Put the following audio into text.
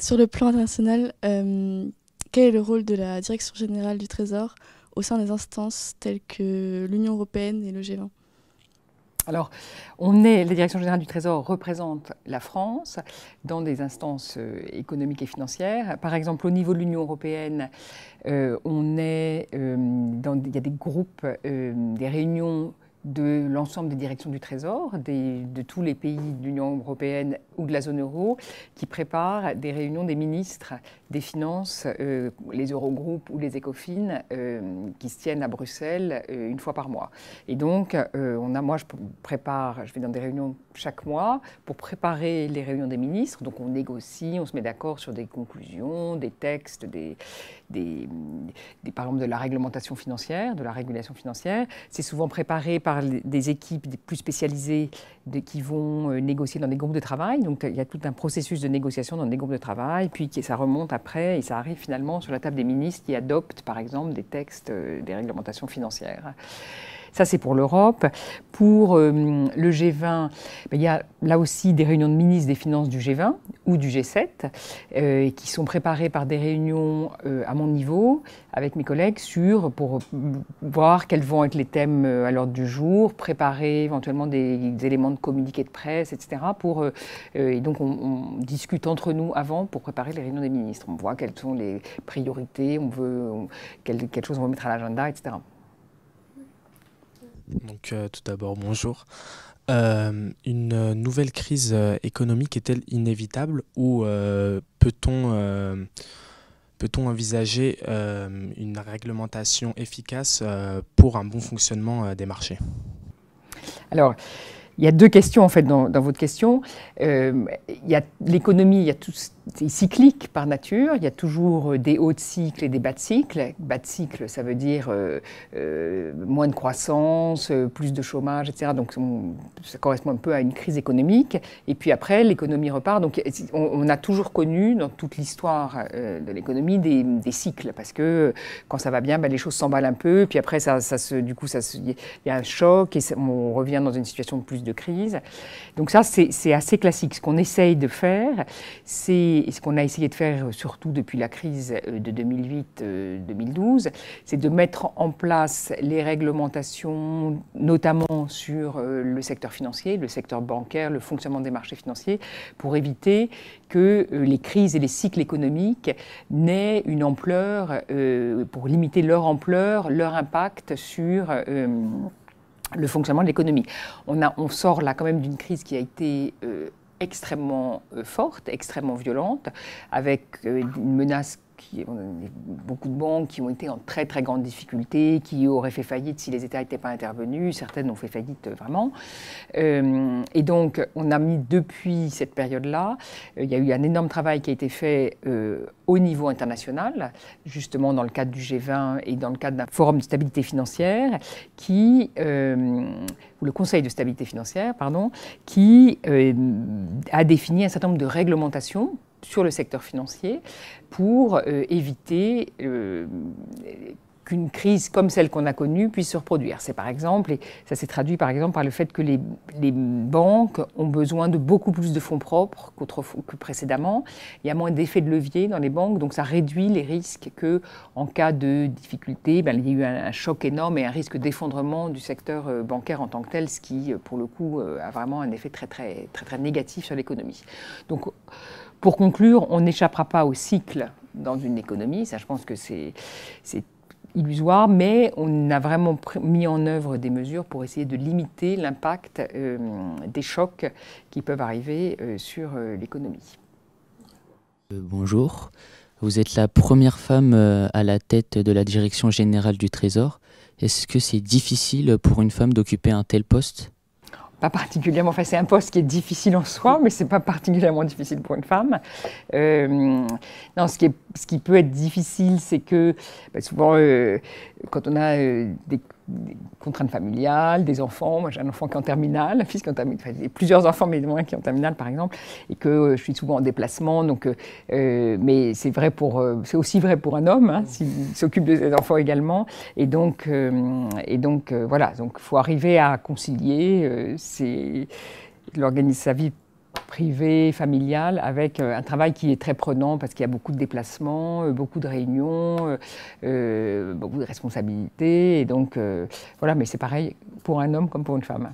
Sur le plan international, euh, quel est le rôle de la Direction générale du Trésor au sein des instances telles que l'Union européenne et le G20 alors, on est, la Direction générale du Trésor représente la France dans des instances euh, économiques et financières. Par exemple, au niveau de l'Union européenne, euh, on est, dans, il y a des groupes, des réunions de l'ensemble des directions du Trésor, de tous les pays de l'Union européenne ou de la zone euro, qui préparent des réunions des ministres des finances, euh, les Eurogroupes ou les ECOFIN euh, qui se tiennent à Bruxelles euh, une fois par mois. Et donc, on a, moi, je prépare, je vais dans des réunions chaque mois pour préparer les réunions des ministres. Donc, on négocie, on se met d'accord sur des conclusions, des textes, des, des, par exemple de la réglementation financière, de la régulation financière. C'est souvent préparé par des équipes plus spécialisées de, qui vont négocier dans des groupes de travail. Donc, il y a tout un processus de négociation dans des groupes de travail, puis ça remonte après, et ça arrive finalement sur la table des ministres qui adoptent, par exemple, des textes, euh, des réglementations financières. Ça, c'est pour l'Europe. Pour euh, le G20, ben, il y a là aussi des réunions de ministres des Finances du G20 ou du G7 euh, qui sont préparées par des réunions euh, à mon niveau avec mes collègues sur, pour voir quels vont être les thèmes à l'ordre du jour, préparer éventuellement des, éléments de communiqué de presse, etc. Pour, et donc, on, discute entre nous avant pour préparer les réunions des ministres. On voit quelles sont les priorités, on veut, chose quelles choses on veut mettre à l'agenda, etc. Donc euh, tout d'abord, bonjour. Euh, une nouvelle crise euh, économique est-elle inévitable ou peut-on peut envisager une réglementation efficace pour un bon fonctionnement des marchés Alors, il y a deux questions en fait dans, dans votre question. il y a l'économie, il y a tout, c'est cyclique par nature. Il y a toujours euh, des hauts de cycle et des bas de cycle. Bas de cycle, ça veut dire euh, euh, moins de croissance, plus de chômage, etc. Donc ça correspond un peu à une crise économique. Et puis après, l'économie repart. Donc on, a toujours connu dans toute l'histoire de l'économie des, cycles parce que quand ça va bien, ben, les choses s'emballent un peu. Puis après, ça, ça se, du coup, il y a un choc et on revient dans une situation de plus de crise. Donc ça, c'est assez classique. Ce qu'on essaye de faire, c'est et ce qu'on a essayé de faire surtout depuis la crise euh, de 2008-2012, euh, c'est de mettre en place les réglementations, notamment sur euh, le secteur financier, le secteur bancaire, le fonctionnement des marchés financiers, pour éviter que les crises et les cycles économiques n'aient une ampleur, pour limiter leur ampleur, leur impact sur... le fonctionnement de l'économie. On, sort là quand même d'une crise qui a été extrêmement euh, forte, extrêmement violente, avec euh, une menace qui beaucoup de banques qui ont été en très très grande difficulté, qui auraient fait faillite si les États n'étaient pas intervenus. Certaines ont fait faillite euh, vraiment. Euh, et donc, on a mis depuis cette période-là, euh, il y a eu un énorme travail qui a été fait au niveau international, justement dans le cadre du G20 et dans le cadre d'un forum de stabilité financière, qui, ou le Conseil de stabilité financière, pardon, qui a défini un certain nombre de réglementations sur le secteur financier pour euh, éviter euh, qu'une crise comme celle qu'on a connue puisse se reproduire. C'est par exemple, et ça s'est traduit par exemple par le fait que les, banques ont besoin de beaucoup plus de fonds propres que précédemment. Il y a moins d'effet de levier dans les banques, donc ça réduit les risques que, en cas de difficulté, ben, il y a eu un, un, choc énorme et un risque d'effondrement du secteur euh, bancaire en tant que tel, ce qui, pour le coup, a vraiment un effet très très très très négatif sur l'économie. Donc pour conclure, on n'échappera pas au cycle dans une économie, ça je pense que c'est illusoire, mais on a vraiment mis en œuvre des mesures pour essayer de limiter l'impact euh, des chocs qui peuvent arriver euh, sur euh, l'économie. Bonjour, vous êtes la première femme à la tête de la direction générale du Trésor. Est-ce que c'est difficile pour une femme d'occuper un tel poste pas particulièrement, enfin c'est un poste qui est difficile en soi, mais c'est pas particulièrement difficile pour une femme. Euh, non, ce qui, ce qui peut être difficile, c'est que ben, souvent, euh, quand on a euh, des des contraintes familiales, des enfants. Moi, j'ai un enfant qui est en terminale, un fils qui est en terminale, plusieurs enfants, mais moins qui est en terminale, par exemple, et que euh, je suis souvent en déplacement. Donc, euh, euh, mais c'est vrai pour, c'est aussi vrai pour un homme, hein, s'il s'occupe de ses enfants également. Et donc, et donc voilà, donc faut arriver à concilier, c'est l'organiser sa vie privé, familial, avec euh, un travail qui est très prenant parce qu'il y a beaucoup de déplacements, euh, beaucoup de réunions, euh, beaucoup de responsabilités. Et donc, voilà, mais c'est pareil pour un homme comme pour une femme.